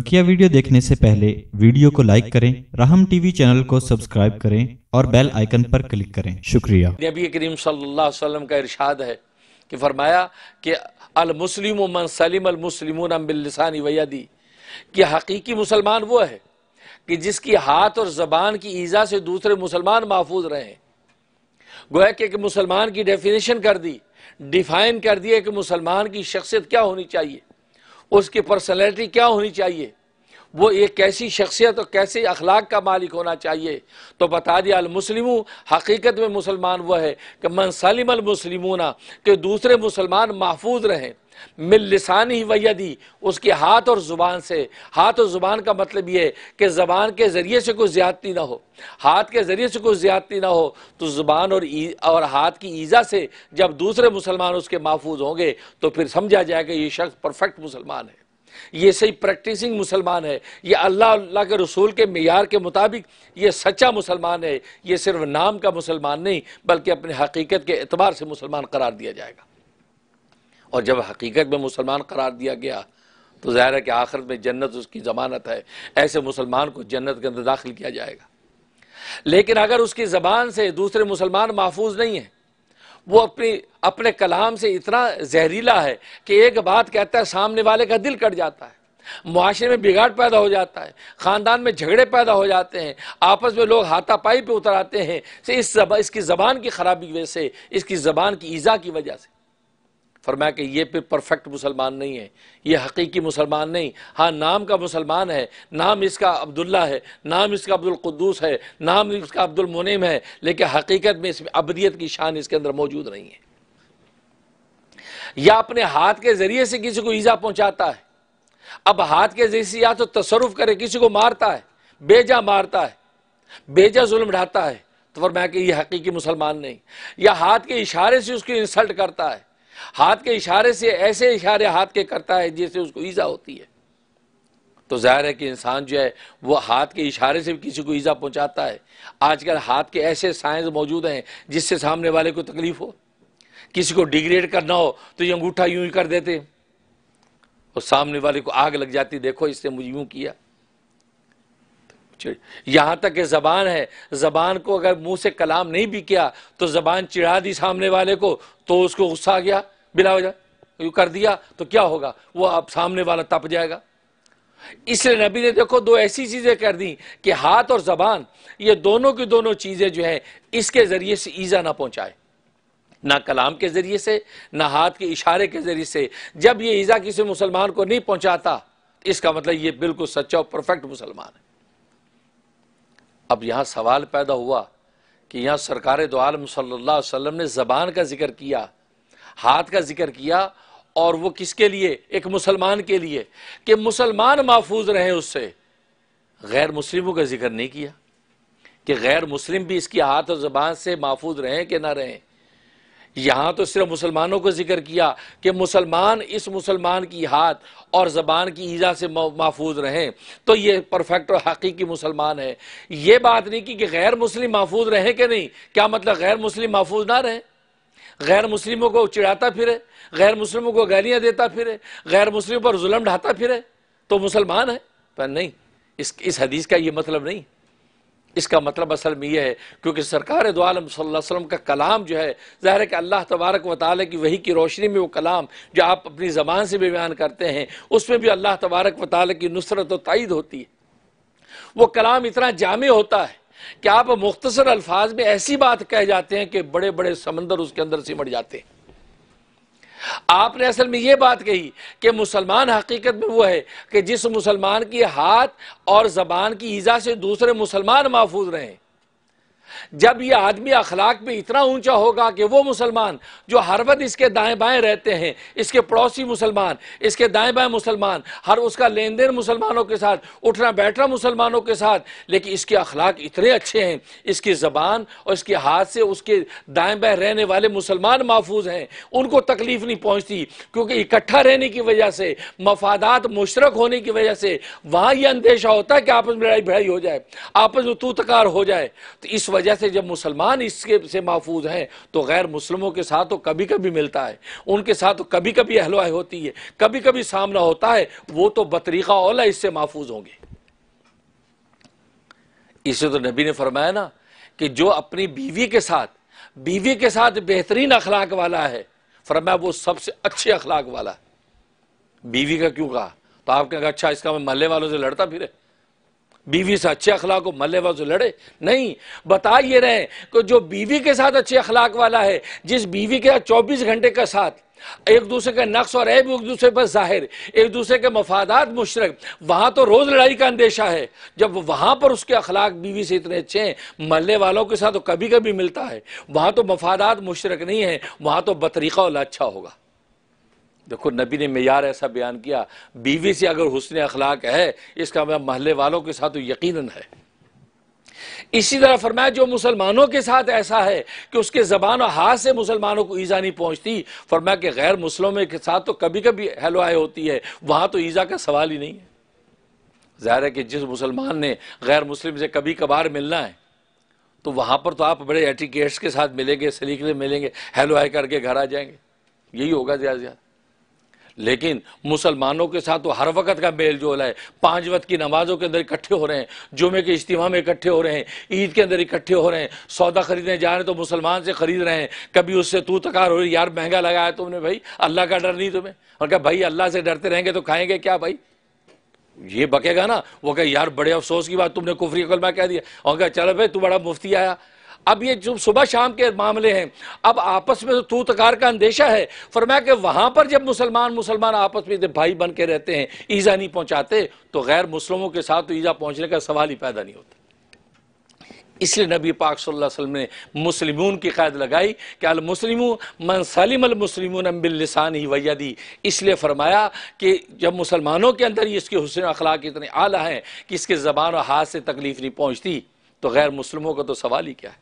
बकिया वीडियो देखने से पहले वीडियो को लाइक करें रहम टीवी चैनल को सब्सक्राइब करें और बेल आइकन पर क्लिक करें शुक्रिया नबी करीम सल्लल्लाहु अलैहि वसल्लम का इरशाद है कि फरमाया कि अल मुस्लिम मन सलीम अल मुस्लिम बिल्लिसानी वैदी कि हकीकी मुसलमान वो है कि जिसकी हाथ और जबान की ईज़ा से दूसरे मुसलमान महफूज रहे गोया कि मुसलमान की डेफिनेशन कर दी डिफाइन कर दिया कि मुसलमान की शख्सियत क्या होनी चाहिए उसकी पर्सनैलिटी क्या होनी चाहिए वो एक कैसी शख्सियत और कैसे अखलाक का मालिक होना चाहिए तो बता दिया अलमुसलिम हकीकत में मुसलमान वह है कि मनसलिम अलमुसलिमूना के दूसरे मुसलमान महफूज रहें मिल लसानी ही वैदी उसके हाथ और ज़ुबान से हाथ और ज़ुबान का मतलब ये है कि ज़बान के ज़रिए से कोई ज़्यादती ना हो हाथ के ज़रिए से कोई ज़्यादती ना हो तो ज़ुबान और और हाथ की ईज़ा से जब दूसरे मुसलमान उसके महफूज होंगे तो फिर समझा जाएगा ये शख्स परफेक्ट मुसलमान है ये सही प्रैक्टिसिंग मुसलमान है ये अल्लाह अल्लाह के रसूल के मैार के मुताबिक ये सच्चा मुसलमान है ये सिर्फ नाम का मुसलमान नहीं बल्कि अपने हकीकत के अतबार से मुसलमान करार दिया जाएगा और जब हकीकत में मुसलमान करार दिया गया तो ज़ाहिर है कि आखिर में जन्नत उसकी ज़मानत है ऐसे मुसलमान को जन्नत के अंदर दाखिल किया जाएगा लेकिन अगर उसकी ज़बान से दूसरे मुसलमान महफूज नहीं है वो अपनी अपने कलाम से इतना जहरीला है कि एक बात कहता है सामने वाले का दिल कट जाता है मुआरे में बिगाड़ पैदा हो जाता है ख़ानदान में झगड़े पैदा हो जाते हैं आपस में लोग हाथापाई पे उतर आते हैं इस जब, इसकी ज़बान की ख़राबी की वजह से इसकी ज़बान की ईज़ा की वजह से फरमाया कि ये फिर परफेक्ट मुसलमान नहीं है ये हकीकी मुसलमान नहीं हाँ नाम का मुसलमान है नाम इसका अब्दुल्ला है नाम इसका अब्दुल कुद्दूस है नाम इसका अब्दुल मुनिम है लेकिन हकीकत में इसमें अबदियत की शान इसके अंदर मौजूद नहीं है या अपने हाथ के ज़रिए से किसी को ईज़ा पहुँचाता है अब हाथ के जरिए या तो तसरुफ करे किसी को मारता है बेजा मारता है बेजा जुल्म ढाता है तो फरमाया कि ये हकीकी मुसलमान नहीं या हाथ के इशारे से उसको इंसल्ट करता है हाथ के इशारे से ऐसे इशारे हाथ के करता है जैसे उसको ईज़ा होती है तो ज़ाहिर है कि इंसान जो है वो हाथ के इशारे से भी किसी को ईज़ा पहुंचाता है आजकल हाथ के ऐसे साइंस मौजूद हैं जिससे सामने वाले को तकलीफ़ हो किसी को डिग्रेड करना हो तो ये अंगूठा यूं ही कर देते और सामने वाले को आग लग जाती देखो इसने मुझे यूं किया यहाँ तक कि ज़बान है ज़बान को अगर मुंह से कलाम नहीं भी किया तो ज़बान चिढ़ा दी सामने वाले को तो उसको गुस्सा आ गया बिला वजह कर दिया तो क्या होगा वो अब सामने वाला तप जाएगा इसलिए नबी ने देखो दो ऐसी चीज़ें कर दी कि हाथ और ज़बान ये दोनों की दोनों चीज़ें जो हैं इसके ज़रिए से ईज़ा ना पहुँचाए ना कलाम के ज़रिए से ना हाथ के इशारे के ज़रिए से जब ये ईज़ा किसी मुसलमान को नहीं पहुँचाता इसका मतलब ये बिल्कुल सच्चा और परफेक्ट मुसलमान है अब यहाँ सवाल पैदा हुआ कि यहाँ सरकार दो आलम सल्ला वसम ने ज़बान का जिक्र किया हाथ का जिक्र किया और वो किसके लिए एक मुसलमान के लिए कि मुसलमान महफूज रहे उससे गैर मुस्लिमों का जिक्र नहीं किया कि गैर मुस्लिम भी इसकी हाथ और ज़बान से महफूज रहें कि ना रहें यहाँ तो सिर्फ मुसलमानों को जिक्र किया कि मुसलमान इस मुसलमान की हाथ और ज़बान की ईजा से महफूज रहें तो ये परफेक्ट और हकीकी मुसलमान है ये बात नहीं की कि गैर मुस्लिम महफूज रहें कि नहीं क्या मतलब गैर मुस्लिम महफूज ना रहें गैर मुस्लिमों को चिढ़ाता फिरे गैर मुस्लिमों को गालियाँ देता फिरे गैर मुस्लिम पर जुलम ढाता फिरे तो मुसलमान है पर नहीं इस इस हदीस का ये मतलब नहीं इसका मतलब असल में यह है क्योंकि सरकार दो आलम वसल्लम का कलाम जो है ज़ाहिर है कि अल्लाह तबारक व ताली की वही की रोशनी में वो कलाम जो आप अपनी ज़बान से भी बयान करते हैं उसमें भी अल्लाह तबारक व की नुसरत व तइद होती है वो कलाम इतना जामे होता है कि आप मुख्तसर अल्फाज में ऐसी बात कह जाते हैं कि बड़े बड़े समंदर उसके अंदर सिमट जाते हैं आपने असल में ये बात कही कि मुसलमान हकीकत में वो है कि जिस मुसलमान की हाथ और ज़बान की ईज़ा से दूसरे मुसलमान महफूज रहें जब ये आदमी अखलाक में इतना ऊंचा होगा कि वो मुसलमान जो हर वक्त इसके दाएं बाएं रहते हैं इसके पड़ोसी मुसलमान इसके दाएं बाएं मुसलमान हर उसका लेन देन मुसलमानों के साथ उठना बैठना मुसलमानों के साथ लेकिन इसके अखलाक इतने अच्छे हैं इसकी ज़बान और इसके हाथ से उसके दाएँ बाएँ रहने वाले मुसलमान महफूज हैं उनको तकलीफ नहीं पहुँचती क्योंकि इकट्ठा रहने की वजह से मफादात मुशरक होने की वजह से वहाँ यह अंदेशा होता है कि आपस में लड़ाई भिड़ाई हो जाए आपस में तूतकार हो जाए तो इस वजह वजह से जब मुसलमान इसके से महफूज हैं तो गैर मुसलमों के साथ तो कभी कभी मिलता है उनके साथ तो कभी कभी अहलवाई होती है कभी कभी सामना होता है वो तो बतरीका ओला इससे महफूज होंगे इसे तो नबी ने फरमाया ना कि जो अपनी बीवी के साथ बीवी के साथ बेहतरीन अखलाक वाला है फरमाया वो सबसे अच्छे अखलाक वाला है बीवी का क्यों कहा तो आपने कहा अच्छा इसका मैं महल्ले वालों से लड़ता है बीवी से अच्छे अखलाक हो मल्ले से लड़े नहीं बता ये रहे कि जो बीवी के साथ अच्छे अखलाक वाला है जिस बीवी के साथ चौबीस घंटे का साथ एक दूसरे के नक्श और ऐब एक दूसरे पर जाहिर एक दूसरे के मफादात मुशरक वहाँ तो रोज़ लड़ाई का अंदेशा है जब वहाँ पर उसके अखलाक बीवी से इतने अच्छे हैं मल्ले वालों के साथ तो कभी कभी मिलता है वहाँ तो मफादात मुशरक नहीं है वहाँ तो बतरीका वाला अच्छा होगा देखो नबी ने मैार ऐसा बयान किया बीवी से अगर हुसन अखलाक है इसका मैं मतलब महल्ले वालों के साथ तो यकीन है इसी तरह फरमाया जो मुसलमानों के साथ ऐसा है कि उसके जबान और हाथ से मुसलमानों को ईज़ा नहीं पहुंचती फरमाया कि गैर मुसलमों के साथ तो कभी कभी हेलो होती है वहां तो ईज़ा का सवाल ही नहीं है ज़ाहिर है कि जिस मुसलमान ने गैर मुस्लिम से कभी कभार मिलना है तो वहां पर तो आप बड़े एटिकेट्स के साथ मिलेंगे सलीके मिलेंगे हेलो आए करके घर आ जाएंगे यही होगा ज्यादा ज्यादा लेकिन मुसलमानों के साथ वो तो हर वक्त का मेल जोल है पाँच वक्त की नमाजों के अंदर इकट्ठे हो रहे हैं जुमे के इज्तिमा में इकट्ठे हो रहे हैं ईद के अंदर इकट्ठे हो रहे हैं सौदा खरीदने जा रहे हैं तो मुसलमान से खरीद रहे हैं कभी उससे तू तकार हो रही यार महंगा लगाया तुमने भाई अल्लाह का डर नहीं तुम्हें और क्या भाई अल्लाह से डरते रहेंगे तो खाएंगे क्या भाई ये बकेगा ना वो कह यार बड़े अफसोस की बात तुमने कुफरी कलमा कह दिया और कह चलो भाई तू बड़ा मुफ्ती आया अब ये जो सुबह शाम के मामले हैं अब आपस में तो तू तकार का अंदेशा है फरमाया कि वहाँ पर जब मुसलमान मुसलमान आपस में जब भाई बन के रहते हैं ईज़ा नहीं पहुँचाते तो गैर मुसलमों के साथ तो ईज़ा पहुँचने का सवाल ही पैदा नहीं होता इसलिए नबी पाक सल्लल्लाहु अलैहि वसल्लम ने मुस्लिमून की कैद लगाई कि अलमुसलिम मन सलीम अलमुसलिमून अम्बिलसान ही दी इसलिए फरमाया कि जब मुसलमानों के अंदर ही इसके हुसन अखलाक इतने आला हैं कि इसके ज़बान और हाथ से तकलीफ़ नहीं पहुँचती तो गैर मुसलमों का तो सवाल ही क्या है